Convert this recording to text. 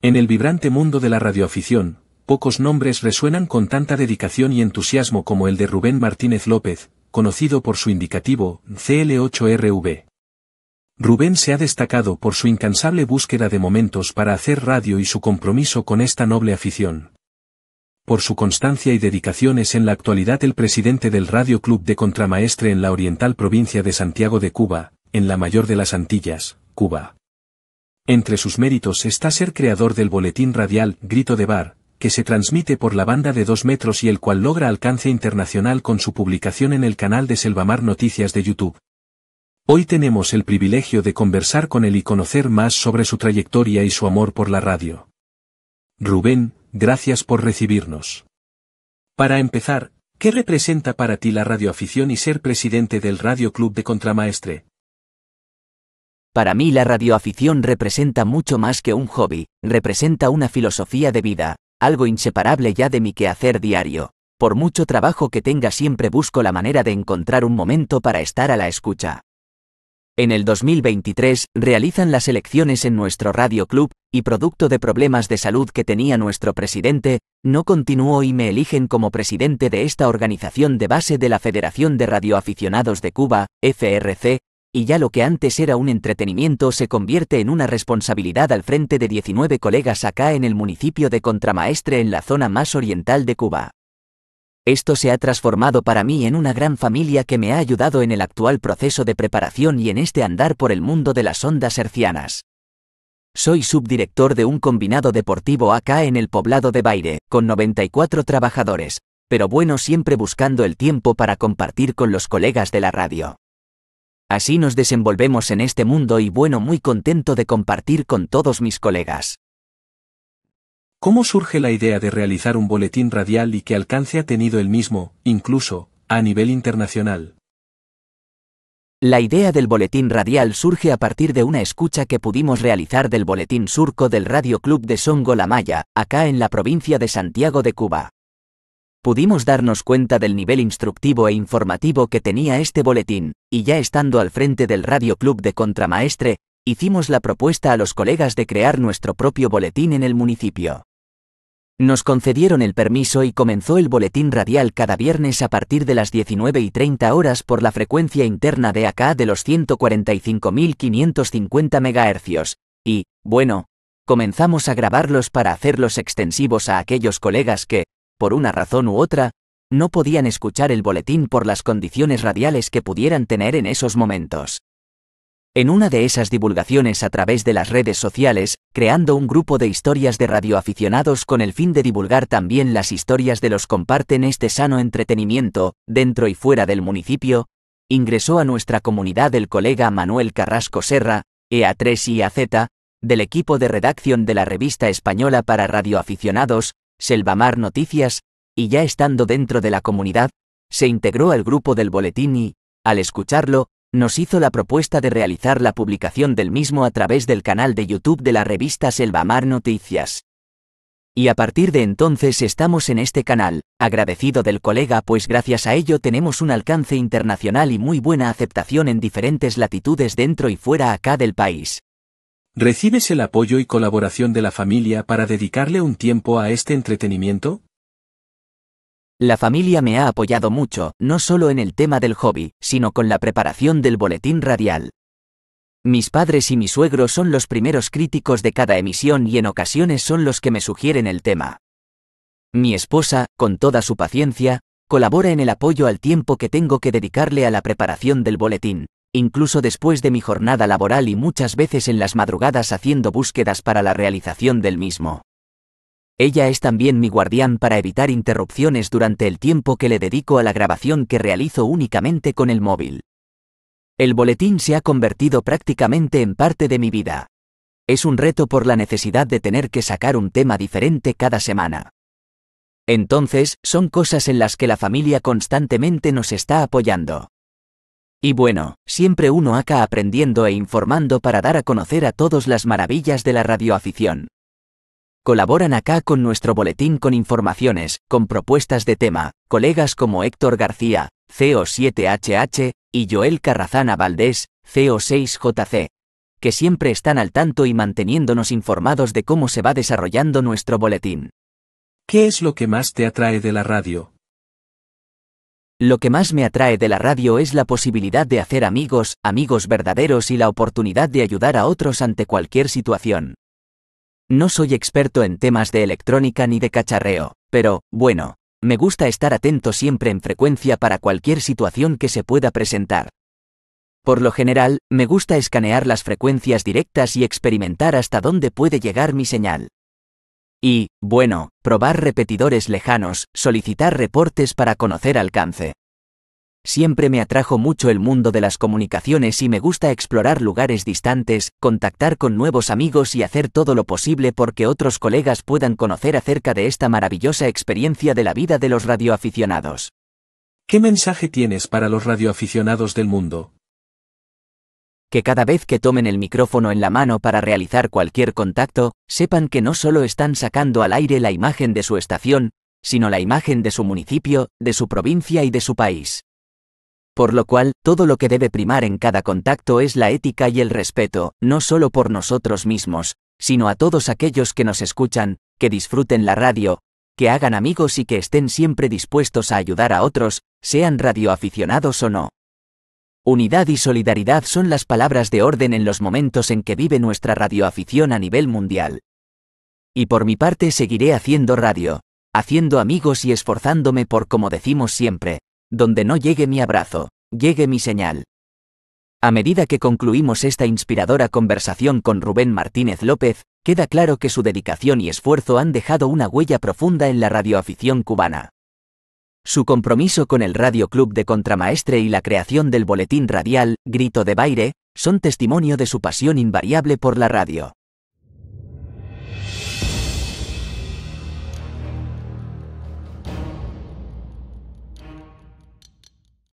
En el vibrante mundo de la radioafición, pocos nombres resuenan con tanta dedicación y entusiasmo como el de Rubén Martínez López, conocido por su indicativo, CL8RV. Rubén se ha destacado por su incansable búsqueda de momentos para hacer radio y su compromiso con esta noble afición. Por su constancia y dedicación es en la actualidad el presidente del Radio Club de Contramaestre en la oriental provincia de Santiago de Cuba, en la mayor de las Antillas, Cuba. Entre sus méritos está ser creador del boletín radial Grito de Bar, que se transmite por la banda de 2 metros y el cual logra alcance internacional con su publicación en el canal de Selvamar Noticias de YouTube. Hoy tenemos el privilegio de conversar con él y conocer más sobre su trayectoria y su amor por la radio. Rubén, gracias por recibirnos. Para empezar, ¿qué representa para ti la radioafición y ser presidente del Radio Club de Contramaestre, para mí la radioafición representa mucho más que un hobby, representa una filosofía de vida, algo inseparable ya de mi quehacer diario. Por mucho trabajo que tenga siempre busco la manera de encontrar un momento para estar a la escucha. En el 2023 realizan las elecciones en nuestro radio club, y producto de problemas de salud que tenía nuestro presidente, no continuó y me eligen como presidente de esta organización de base de la Federación de Radioaficionados de Cuba, FRC, y ya lo que antes era un entretenimiento se convierte en una responsabilidad al frente de 19 colegas acá en el municipio de Contramaestre en la zona más oriental de Cuba. Esto se ha transformado para mí en una gran familia que me ha ayudado en el actual proceso de preparación y en este andar por el mundo de las ondas hercianas. Soy subdirector de un combinado deportivo acá en el poblado de Baire, con 94 trabajadores, pero bueno siempre buscando el tiempo para compartir con los colegas de la radio. Así nos desenvolvemos en este mundo y bueno, muy contento de compartir con todos mis colegas. ¿Cómo surge la idea de realizar un boletín radial y qué alcance ha tenido el mismo, incluso, a nivel internacional? La idea del boletín radial surge a partir de una escucha que pudimos realizar del boletín surco del Radio Club de Songo La Maya, acá en la provincia de Santiago de Cuba pudimos darnos cuenta del nivel instructivo e informativo que tenía este boletín, y ya estando al frente del Radio Club de Contramaestre, hicimos la propuesta a los colegas de crear nuestro propio boletín en el municipio. Nos concedieron el permiso y comenzó el boletín radial cada viernes a partir de las 19 y 30 horas por la frecuencia interna de acá de los 145.550 MHz, y, bueno, comenzamos a grabarlos para hacerlos extensivos a aquellos colegas que, por una razón u otra, no podían escuchar el boletín por las condiciones radiales que pudieran tener en esos momentos. En una de esas divulgaciones a través de las redes sociales, creando un grupo de historias de radioaficionados con el fin de divulgar también las historias de los comparten este sano entretenimiento, dentro y fuera del municipio, ingresó a nuestra comunidad el colega Manuel Carrasco Serra, EA3 y del equipo de redacción de la revista española para radioaficionados, Selvamar Noticias, y ya estando dentro de la comunidad, se integró al grupo del boletín y, al escucharlo, nos hizo la propuesta de realizar la publicación del mismo a través del canal de YouTube de la revista Selvamar Noticias. Y a partir de entonces estamos en este canal, agradecido del colega pues gracias a ello tenemos un alcance internacional y muy buena aceptación en diferentes latitudes dentro y fuera acá del país. ¿Recibes el apoyo y colaboración de la familia para dedicarle un tiempo a este entretenimiento? La familia me ha apoyado mucho, no solo en el tema del hobby, sino con la preparación del boletín radial. Mis padres y mi suegro son los primeros críticos de cada emisión y en ocasiones son los que me sugieren el tema. Mi esposa, con toda su paciencia, colabora en el apoyo al tiempo que tengo que dedicarle a la preparación del boletín, incluso después de mi jornada laboral y muchas veces en las madrugadas haciendo búsquedas para la realización del mismo. Ella es también mi guardián para evitar interrupciones durante el tiempo que le dedico a la grabación que realizo únicamente con el móvil. El boletín se ha convertido prácticamente en parte de mi vida. Es un reto por la necesidad de tener que sacar un tema diferente cada semana. Entonces, son cosas en las que la familia constantemente nos está apoyando. Y bueno, siempre uno acá aprendiendo e informando para dar a conocer a todos las maravillas de la radioafición. Colaboran acá con nuestro boletín con informaciones, con propuestas de tema, colegas como Héctor García, CO7HH, y Joel Carrazana Valdés, CO6JC, que siempre están al tanto y manteniéndonos informados de cómo se va desarrollando nuestro boletín. ¿Qué es lo que más te atrae de la radio? Lo que más me atrae de la radio es la posibilidad de hacer amigos, amigos verdaderos y la oportunidad de ayudar a otros ante cualquier situación. No soy experto en temas de electrónica ni de cacharreo, pero, bueno, me gusta estar atento siempre en frecuencia para cualquier situación que se pueda presentar. Por lo general, me gusta escanear las frecuencias directas y experimentar hasta dónde puede llegar mi señal. Y, bueno, probar repetidores lejanos, solicitar reportes para conocer alcance. Siempre me atrajo mucho el mundo de las comunicaciones y me gusta explorar lugares distantes, contactar con nuevos amigos y hacer todo lo posible porque otros colegas puedan conocer acerca de esta maravillosa experiencia de la vida de los radioaficionados. ¿Qué mensaje tienes para los radioaficionados del mundo? que cada vez que tomen el micrófono en la mano para realizar cualquier contacto, sepan que no solo están sacando al aire la imagen de su estación, sino la imagen de su municipio, de su provincia y de su país. Por lo cual, todo lo que debe primar en cada contacto es la ética y el respeto, no solo por nosotros mismos, sino a todos aquellos que nos escuchan, que disfruten la radio, que hagan amigos y que estén siempre dispuestos a ayudar a otros, sean radioaficionados o no. Unidad y solidaridad son las palabras de orden en los momentos en que vive nuestra radioafición a nivel mundial. Y por mi parte seguiré haciendo radio, haciendo amigos y esforzándome por, como decimos siempre, donde no llegue mi abrazo, llegue mi señal. A medida que concluimos esta inspiradora conversación con Rubén Martínez López, queda claro que su dedicación y esfuerzo han dejado una huella profunda en la radioafición cubana su compromiso con el Radio Club de Contramaestre y la creación del boletín radial, Grito de Baire, son testimonio de su pasión invariable por la radio.